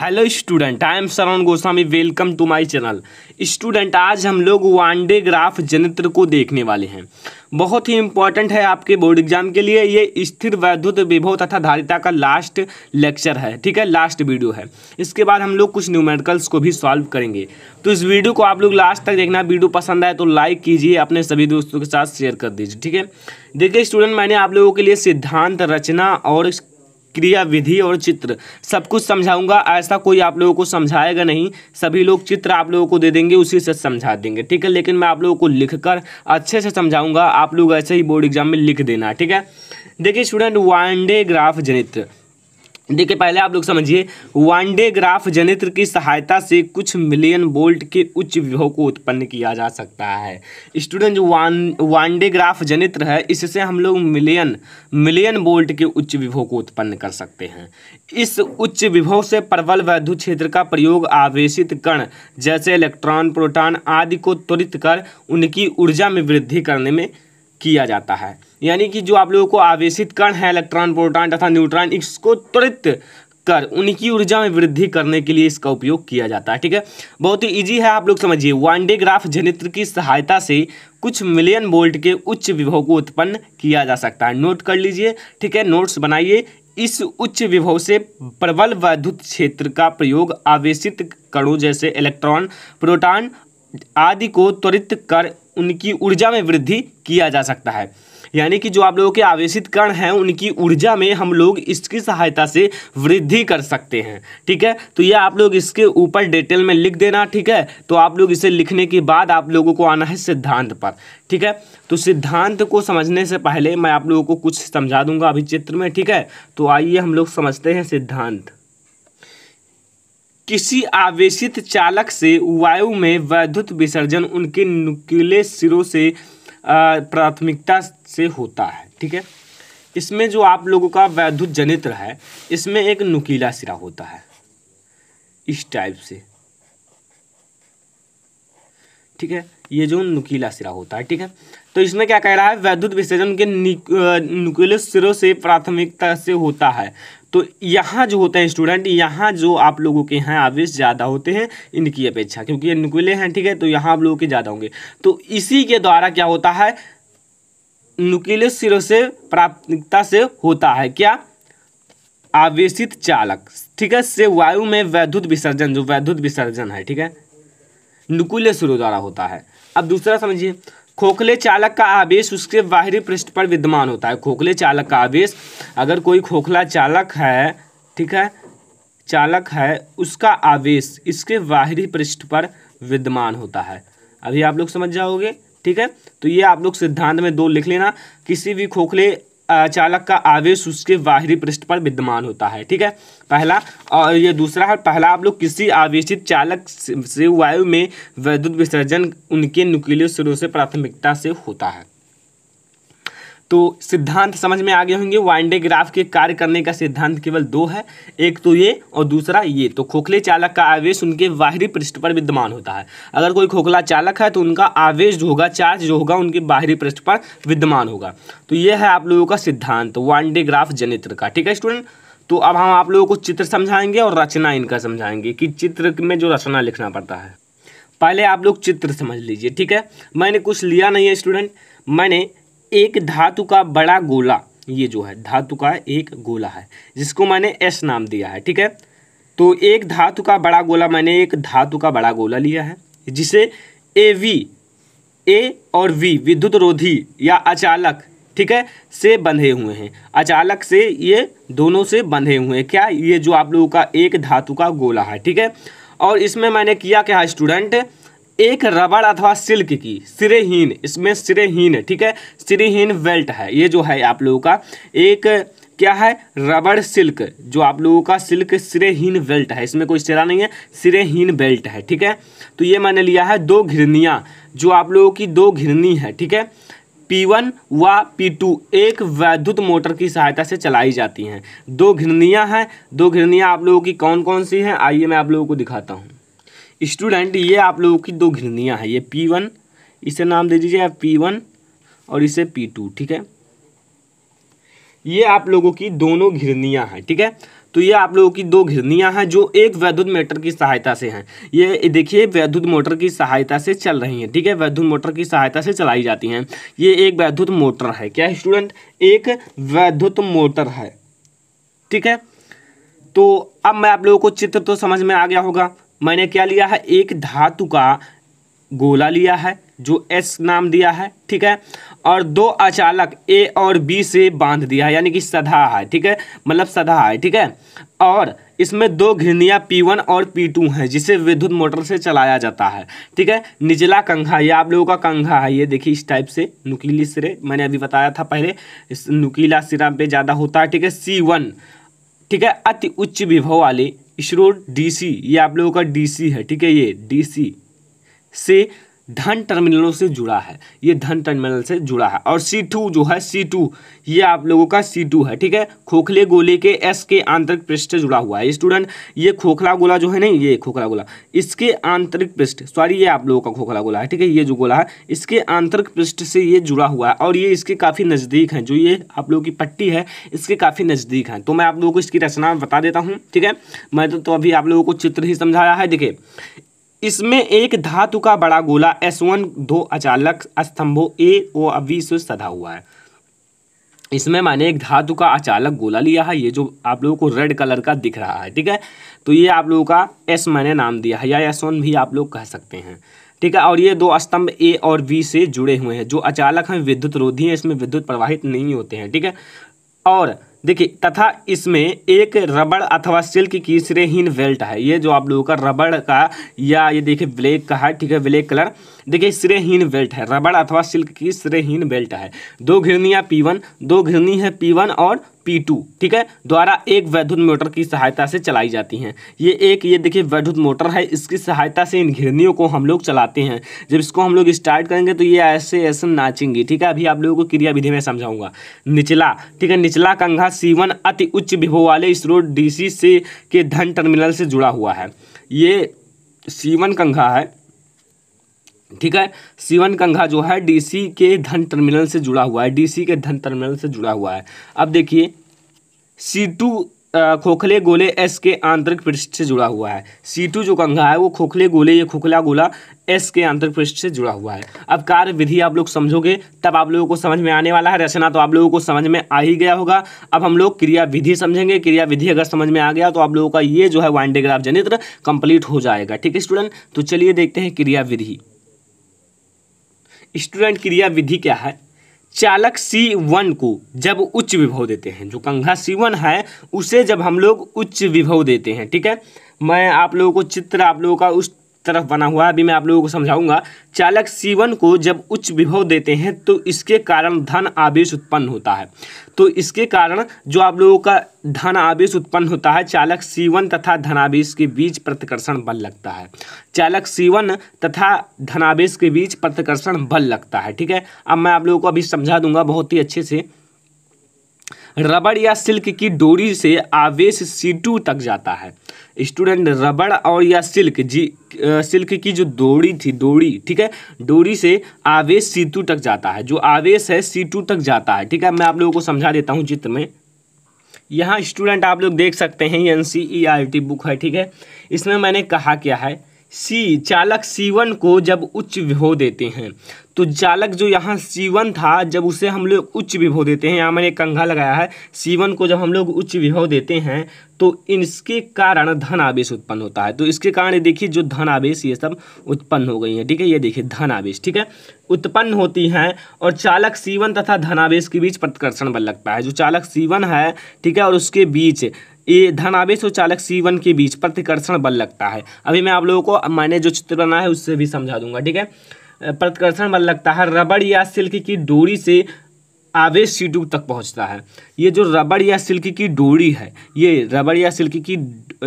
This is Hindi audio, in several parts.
hello student I am Sarvan Goswami welcome to my channel student आज हम लोग वनडे ग्राफ जनित्र को देखने वाले हैं बहुत ही इंपॉर्टेंट है आपके बोर्ड एग्जाम के लिए ये स्थिर वैद्युत विभव तथा धारिता का लास्ट लेक्चर है ठीक है लास्ट वीडियो है इसके बाद हम लोग कुछ न्यूमेरिकल्स को भी सॉल्व करेंगे तो इस वीडियो को आप लोग लास्ट तक देखना वीडियो पसंद आए तो लाइक कीजिए अपने सभी दोस्तों के साथ शेयर कर दीजिए ठीक है देखिए स्टूडेंट मैंने आप लोगों के लिए सिद्धांत रचना और क्रिया विधि और चित्र सब कुछ समझाऊंगा ऐसा कोई आप लोगों को समझाएगा नहीं सभी लोग चित्र आप लोगों को दे देंगे उसी से समझा देंगे ठीक है लेकिन मैं आप लोगों को लिख कर अच्छे से समझाऊंगा आप लोग ऐसे ही बोर्ड एग्जाम में लिख देना ठीक है देखिए स्टूडेंट वानडे ग्राफ जनित्र देखिए पहले आप लोग समझिए वनडे ग्राफ जनित्र की सहायता से कुछ मिलियन बोल्ट के उच्च विभव को उत्पन्न किया जा सकता है स्टूडेंट जो वन वनडे ग्राफ जनित्र है इससे हम लोग मिलियन मिलियन बोल्ट के उच्च विभव को उत्पन्न कर सकते हैं इस उच्च विभव से प्रबल वैध क्षेत्र का प्रयोग आवेशित कण जैसे इलेक्ट्रॉन प्रोटॉन आदि को त्वरित कर उनकी ऊर्जा में वृद्धि करने में किया जाता है यानी कि जो आप लोगों को आवेशित कण है इलेक्ट्रॉन प्रोटॉन तथा न्यूट्रॉन इसको त्वरित कर उनकी ऊर्जा में वृद्धि करने के लिए इसका उपयोग किया जाता है ठीक है बहुत ही ईजी है आप लोग समझिए वानडे ग्राफ जनित्र की सहायता से कुछ मिलियन वोल्ट के उच्च विभव को उत्पन्न किया जा सकता है नोट कर लीजिए ठीक है नोट्स बनाइए इस उच्च विभव से प्रबल वैद्युत क्षेत्र का प्रयोग आवेशित कणों जैसे इलेक्ट्रॉन प्रोटॉन आदि को त्वरित कर उनकी ऊर्जा में वृद्धि किया जा सकता है यानी कि जो आप लोगों के आवेशित कण हैं उनकी ऊर्जा में हम लोग इसकी सहायता से वृद्धि कर सकते हैं ठीक है तो ये आप लोग इसके ऊपर डिटेल में लिख देना ठीक है तो आप लोग इसे लिखने के बाद आप लोगों को आना है सिद्धांत पर ठीक है तो सिद्धांत को समझने से पहले मैं आप लोगों को कुछ समझा दूंगा अभी चित्र में ठीक है तो आइए हम लोग समझते हैं सिद्धांत किसी आवेशित चालक से वायु में वैद्युत विसर्जन उनके नुकीले सिरों से प्राथमिकता से होता है ठीक है इसमें जो आप लोगों का वैद्युत जनित्र है इसमें एक नुकीला सिरा होता है इस टाइप से ठीक है ये जो नुकीला सिरा होता है ठीक है तो इसमें क्या कह रहा है वैद्युत विसर्जन के नुकीले सिरों से प्राथमिकता से होता है तो यहाँ जो होते हैं स्टूडेंट यहाँ जो आप लोगों के यहाँ आवेश ज़्यादा होते हैं इनकी अपेक्षा क्योंकि ये नुकीले हैं ठीक है तो यहाँ आप लोगों के ज़्यादा होंगे तो इसी के द्वारा क्या होता है नुकीले सिरों से प्राथमिकता से होता है क्या आवेशित चालक ठीक है से वायु में वैद्युत विसर्जन जो वैद्युत विसर्जन है ठीक है नुकीले सिरों द्वारा होता है अब दूसरा समझिए खोखले चालक का आवेश उसके बाहरी पृष्ठ पर विद्यमान होता है खोखले चालक का आवेश अगर कोई खोखला चालक है ठीक है चालक है उसका आवेश इसके बाहरी पृष्ठ पर विद्यमान होता है अभी आप लोग समझ जाओगे ठीक है तो ये आप लोग सिद्धांत में दो लिख लेना किसी भी खोखले चालक का आवेश उसके बाहरी पृष्ठ पर विद्यमान होता है ठीक है पहला और ये दूसरा है पहला आप लोग किसी आवेशित चालक से वायु में वैद्युत विसर्जन उनके नुकीले सिरों से प्राथमिकता से होता है तो सिद्धांत समझ में आगे होंगे वाइंडे ग्राफ के कार्य करने का सिद्धांत केवल दो है एक तो ये और दूसरा ये तो खोखले चालक का आवेश उनके बाहरी पृष्ठ पर विद्यमान होता है अगर कोई खोखला चालक है तो उनका आवेश जो होगा चार्ज जो होगा उनके बाहरी पृष्ठ पर विद्यमान होगा तो ये है आप लोगों का सिद्धांत वाइंडे ग्राफ जनित्र का ठीक है स्टूडेंट तो अब हम आप लोगों को चित्र समझाएंगे और रचना इनका समझाएंगे कि चित्र में जो रचना लिखना पड़ता है पहले आप लोग चित्र समझ लीजिए ठीक है मैंने कुछ लिया नहीं है स्टूडेंट मैंने एक धातु का बड़ा गोला ये जो है धातु का एक गोला है जिसको मैंने एस नाम दिया है ठीक है तो एक धातु का बड़ा गोला मैंने एक धातु का बड़ा गोला लिया है जिसे ए वी ए और वी विद्युत रोधी या अचालक ठीक है से बंधे हुए हैं अचालक से ये दोनों से बंधे हुए हैं क्या ये जो आप लोगों का एक धातु का गोला है ठीक है और इसमें मैंने किया क्या है स्टूडेंट एक रबड़ अथवा सिल्क की सिरेहीन इसमें सिरेहीन है ठीक है सिरेहीन बेल्ट है ये जो है आप लोगों का एक क्या है रबड़ सिल्क जो आप लोगों का सिल्क सिरेहीन बेल्ट है इसमें कोई सिरा नहीं है सिरेहीन बेल्ट है ठीक है तो ये मैंने लिया है दो घिरनियाँ जो आप लोगों की दो घिरनी है ठीक है P1 व P2 एक वैद्युत मोटर की सहायता से चलाई जाती हैं दो घिरनियाँ हैं दो घिरनियाँ आप लोगों की कौन कौन सी हैं आइए मैं आप लोगों को दिखाता हूँ स्टूडेंट ये आप लोगों की दो घिरनियाँ हैं ये पी वन इसे नाम दे दीजिए पी वन और इसे पी टू ठीक है ये आप लोगों की दोनों घिरनियाँ हैं ठीक है तो ये आप लोगों की दो घिरनियाँ हैं जो एक वैद्युत मोटर की सहायता से हैं ये देखिए वैद्युत मोटर की सहायता से चल रही हैं ठीक है वैद्युत मोटर की सहायता से चलाई जाती हैं ये एक वैद्युत मोटर है क्या स्टूडेंट एक वैद्युत मोटर है ठीक है तो अब मैं आप लोगों को चित्र तो समझ में आ गया होगा मैंने क्या लिया है एक धातु का गोला लिया है जो एस नाम दिया है ठीक है और दो अचालक ए और बी से बांध दिया है यानी कि सधा है ठीक है मतलब सधा है ठीक है और इसमें दो घिरनियाँ P1 और P2 हैं जिसे विद्युत मोटर से चलाया जाता है ठीक है निचला कंघा ये आप लोगों का कंघा है ये देखिए इस टाइप से नुकीली सिरे मैंने अभी बताया था पहले इस नुकीला सिरा पे ज़्यादा होता है ठीक है सी ठीक है अति उच्च विभव वाले इसरो डीसी ये आप लोगों का डीसी है ठीक है ये डीसी से धन टर्मिनलों से जुड़ा है ये धन टर्मिनल से जुड़ा है और सी टू जो है सी टू ये आप लोगों का सी टू है ठीक है खोखले गोले के एस के आंतरिक पृष्ठ से जुड़ा हुआ है स्टूडेंट ये खोखला गोला जो है नहीं ये खोखला गोला इसके आंतरिक पृष्ठ सॉरी ये आप लोगों का खोखला गोला है ठीक है ये जो गोला है इसके आंतरिक पृष्ठ से ये जुड़ा हुआ है और ये इसके काफ़ी नज़दीक हैं जो ये आप लोगों की पट्टी है इसके काफ़ी नज़दीक हैं तो मैं आप लोगों को इसकी रचना बता देता हूँ ठीक है मैं तो, तो अभी आप लोगों को चित्र ही समझाया है देखिए इसमें एक धातु का बड़ा गोला S1 दो अचालक स्तंभों ए ओ अभी से हुआ है इसमें मैंने एक धातु का अचालक गोला लिया है ये जो आप लोगों को रेड कलर का दिख रहा है ठीक है तो ये आप लोगों का एस मैंने नाम दिया है या एस वन भी आप लोग कह सकते हैं ठीक है और ये दो स्तंभ ए और बी से जुड़े हुए हैं जो अचालक हैं विद्युत रोधी हैं इसमें विद्युत प्रवाहित नहीं होते हैं ठीक है और देखिए तथा इसमें एक रबड़ अथवा सिल्क की सिरेहीन बेल्ट है ये जो आप लोगों का रबड़ का या ये देखिए ब्लैक का है ठीक है ब्लैक कलर देखिए सिरेहीन बेल्ट है रबड़ अथवा सिल्क की सिरेहीन बेल्ट है दो घिरनियाँ पी वन दो घिरनी है पी वन और पी टू ठीक है द्वारा एक वैद्युत मोटर की सहायता से चलाई जाती हैं ये एक ये देखिए वैद्युत मोटर है इसकी सहायता से इन घिरनियों को हम लोग चलाते हैं जब इसको हम लोग स्टार्ट करेंगे तो ये ऐसे ऐसे नाचेंगी ठीक है अभी आप लोगों को क्रिया विधि में समझाऊंगा निचला ठीक है निचला कंघा सीवन अति उच्च विभो वाले इसरो सी से के धन टर्मिनल से जुड़ा हुआ है ये सीवन कंघा है ठीक है सीवन कंघा जो है डीसी के धन टर्मिनल से जुड़ा हुआ है डीसी के धन टर्मिनल से जुड़ा हुआ है अब देखिए सी टू खोखले गोले एस के आंतरिक पृष्ठ से जुड़ा हुआ है सी टू जो कंघा है वो खोखले गोले या खोखला गोला एस के आंतरिक पृष्ठ से जुड़ा हुआ है अब कार्य विधि आप लोग समझोगे तब आप लोगों को समझ में आने वाला है रचना तो आप लोगों को समझ में आ ही गया होगा अब हम लोग क्रिया विधि समझेंगे क्रिया विधि अगर समझ में आ गया तो आप लोगों का ये जो है वाइंडेग्राफ जनित्र कंप्लीट हो जाएगा ठीक है स्टूडेंट तो चलिए देखते हैं क्रिया विधि स्टूडेंट क्रिया विधि क्या है चालक सी वन को जब उच्च विभव देते हैं जो कंघा सी वन है उसे जब हम लोग उच्च विभव देते हैं ठीक है मैं आप लोगों को चित्र आप लोगों का उस तरफ बना हुआ है अभी मैं आप लोगों को समझाऊंगा चालक C1 को जब उच्च विभव देते हैं तो इसके कारण धन आवेश उत्पन्न होता है तो इसके कारण जो आप लोगों का धन आवेश उत्पन्न होता है चालक C1 तथा धनावेश के बीच प्रतिकर्षण बल लगता है चालक C1 तथा धनावेश के बीच प्रतिकर्षण बल लगता है ठीक है अब मैं आप लोगों को अभी समझा दूंगा बहुत ही अच्छे से रबड़ या सिल्क की डोरी से आवेश C2 तक जाता है स्टूडेंट रबड़ और या सिल्क जी सिल्क की जो डोरी थी डोरी ठीक है डोरी से आवेश सी तक जाता है जो आवेश है सी तक जाता है ठीक है मैं आप लोगों को समझा देता हूँ चित्र में यहाँ स्टूडेंट आप लोग देख सकते हैं N C E R T book है ठीक है इसमें मैंने कहा क्या है सी चालक C1 को जब उच्च विभो देते हैं तो चालक जो यहाँ C1 था जब उसे हम लोग उच्च विभो देते हैं यहाँ मैंने कंघा लगाया है C1 को जब हम लोग उच्च विभो देते हैं तो इसके कारण धन आवेश उत्पन्न होता है तो इसके कारण देखिए जो धन आवेश ये सब उत्पन्न हो गई है ठीक है ये देखिए धन आवेश ठीक है उत्पन्न होती हैं और चालक सीवन तथा धनावेश के बीच प्रतिकर्षण बल लगता है जो चालक सीवन है ठीक है और उसके बीच ये आवेश और चालक सी वन के बीच प्रतिकर्षण बल लगता है अभी मैं आप लोगों को मैंने जो चित्र बनाया है उससे भी समझा दूंगा ठीक है प्रतिकर्षण बल लगता है रबड़ या सिल्क की डोरी से आवेश सीडू तक पहुंचता है ये जो रबड़ या सिल्क की डोरी है ये रबड़ या सिल्क की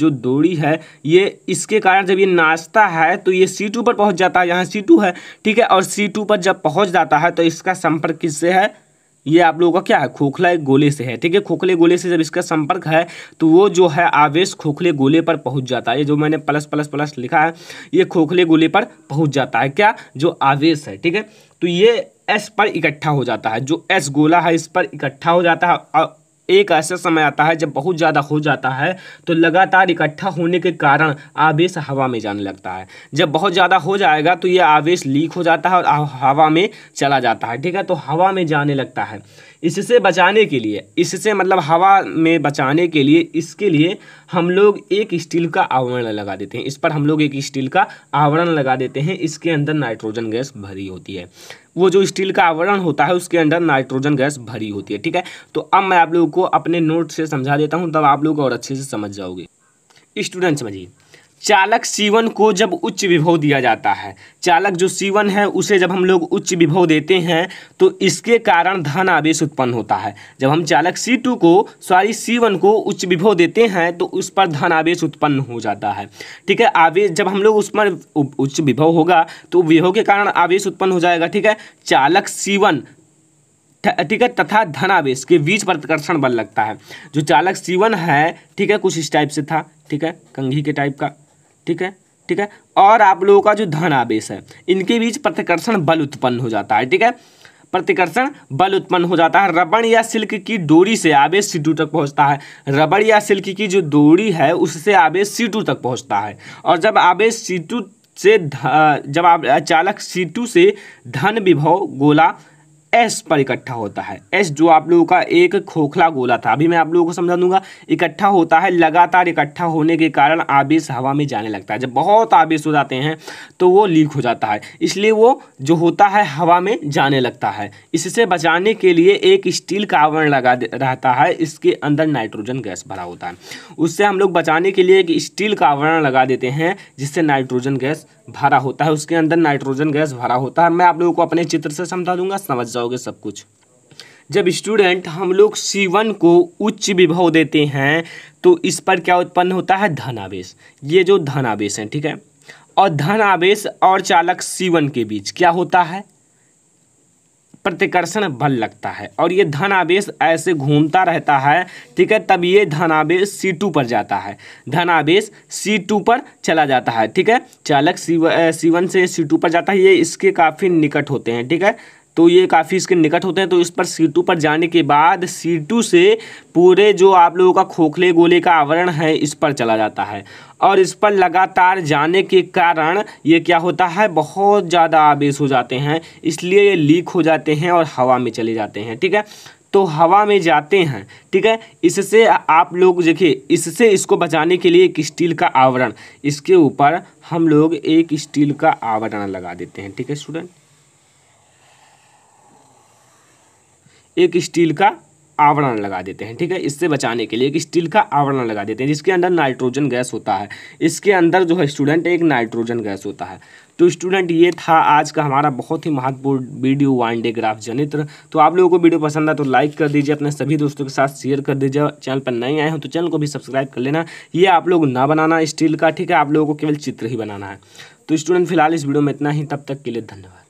जो डोरी है ये इसके कारण जब ये नाचता है तो ये सी टू पर पहुंच जाता है यहाँ सी टू है ठीक है और सी टू पर जब पहुंच जाता है तो इसका संपर्क किससे है ये आप लोगों का क्या है खोखला एक गोले से है ठीक है खोखले गोले से जब इसका संपर्क है तो वो जो है आवेश खोखले गोले पर पहुंच जाता है ये जो मैंने प्लस प्लस प्लस लिखा है ये खोखले गोले पर पहुंच जाता है क्या जो आवेश है ठीक है तो ये एस पर इकट्ठा हो जाता है जो एस गोला है इस पर इकट्ठा हो जाता है एक ऐसा समय आता है जब बहुत ज़्यादा हो जाता है तो लगातार इकट्ठा होने के कारण आवेश हवा में जाने लगता है जब बहुत ज़्यादा हो जाएगा तो यह आवेश लीक हो जाता है और हवा में चला जाता है ठीक है तो हवा में जाने लगता है इससे बचाने के लिए इससे मतलब हवा में बचाने के लिए इसके लिए हम लोग एक स्टील का आवरण लगा देते हैं इस पर हम लोग एक स्टील का आवरण लगा देते हैं इसके अंदर नाइट्रोजन गैस भरी होती है वो जो स्टील का आवरण होता है उसके अंदर नाइट्रोजन गैस भरी होती है ठीक है तो अब मैं आप लोगों को अपने नोट से समझा देता हूँ तब आप लोग और अच्छे से समझ जाओगे स्टूडेंट समझिए चालक सीवन को जब उच्च विभव दिया जाता है चालक जो सीवन है उसे जब हम लोग उच्च विभव देते हैं तो इसके कारण धन आवेश उत्पन्न होता है जब हम चालक सी टू को सॉरी सीवन को उच्च विभव देते हैं तो उस पर धन आवेश उत्पन्न हो जाता है ठीक है आवेश जब हम लोग उस पर उच्च विभव होगा तो विभव के कारण आवेश उत्पन्न हो जाएगा ठीक है चालक सीवन ठीक है तथा धनावेश के बीच प्रतिकर्षण बल लगता है जो चालक सीवन है ठीक है कुछ इस टाइप से था ठीक है कंघी के टाइप का ठीक है ठीक है और आप लोगों का जो धन आवेश है इनके बीच प्रतिकर्षण बल उत्पन्न हो जाता है ठीक है प्रतिकर्षण बल उत्पन्न हो जाता है रबड़ या सिल्क की डोरी से आवेश सी तक पहुंचता है रबड़ या सिल्क की जो डोरी है उससे आवेश सी तक पहुंचता है और जब आवेश सी से जब आप चालक सी से धन विभव गोला एस पर इकट्ठा होता है एस जो आप लोगों का एक खोखला गोला था अभी मैं आप लोगों को समझा दूंगा इकट्ठा होता है लगातार इकट्ठा होने के कारण आवेश हवा में जाने लगता है जब बहुत आवेश हो जाते हैं तो वो लीक हो जाता है इसलिए वो जो होता है हवा में जाने लगता है इससे बचाने के लिए एक स्टील का आवरण लगा रहता है इसके अंदर नाइट्रोजन गैस भरा होता है उससे हम लोग बचाने के लिए एक स्टील का आवरण लगा देते हैं जिससे नाइट्रोजन गैस भरा होता है उसके अंदर नाइट्रोजन गैस भरा होता है मैं आप लोगों को अपने चित्र से समझा दूंगा समझ जाओ बताओगे सब कुछ जब स्टूडेंट हम लोग C1 को उच्च विभव देते हैं तो इस पर क्या उत्पन्न होता है धनावेश ये जो धनावेश है ठीक है और धनावेश और चालक C1 के बीच क्या होता है प्रतिकर्षण बल लगता है और ये धनावेश ऐसे घूमता रहता है ठीक है तब ये धनावेश C2 पर जाता है धनावेश C2 पर चला जाता है ठीक है चालक C1 से C2 पर जाता है ये इसके काफ़ी निकट होते हैं ठीक है तो ये काफ़ी इसके निकट होते हैं तो इस पर सी टू पर जाने के बाद सी टू से पूरे जो आप लोगों का खोखले गोले का आवरण है इस पर चला जाता है और इस पर लगातार जाने के कारण ये क्या होता है बहुत ज़्यादा आवेश हो जाते हैं इसलिए ये लीक हो जाते हैं और हवा में चले जाते हैं ठीक है तो हवा में जाते हैं ठीक है इससे आप लोग देखिए इससे इसको बचाने के लिए एक स्टील का आवरण इसके ऊपर हम लोग एक स्टील का आवरण लगा देते हैं ठीक है स्टूडेंट एक स्टील का आवरण लगा देते हैं ठीक है इससे बचाने के लिए एक स्टील का आवरण लगा देते हैं जिसके अंदर नाइट्रोजन गैस होता है इसके अंदर जो है स्टूडेंट एक नाइट्रोजन गैस होता है तो स्टूडेंट ये था आज का हमारा बहुत ही महत्वपूर्ण वीडियो वन डे ग्राफ जनित्र तो आप लोगों को वीडियो पसंद आए तो लाइक कर दीजिए अपने सभी दोस्तों के साथ शेयर कर दीजिए चैनल पर नए आए हो तो चैनल को भी सब्सक्राइब कर लेना ये आप लोग ना बनाना स्टील का ठीक है आप लोगों को केवल चित्र ही बनाना है तो स्टूडेंट फिलहाल इस वीडियो में इतना ही तब तक के लिए धन्यवाद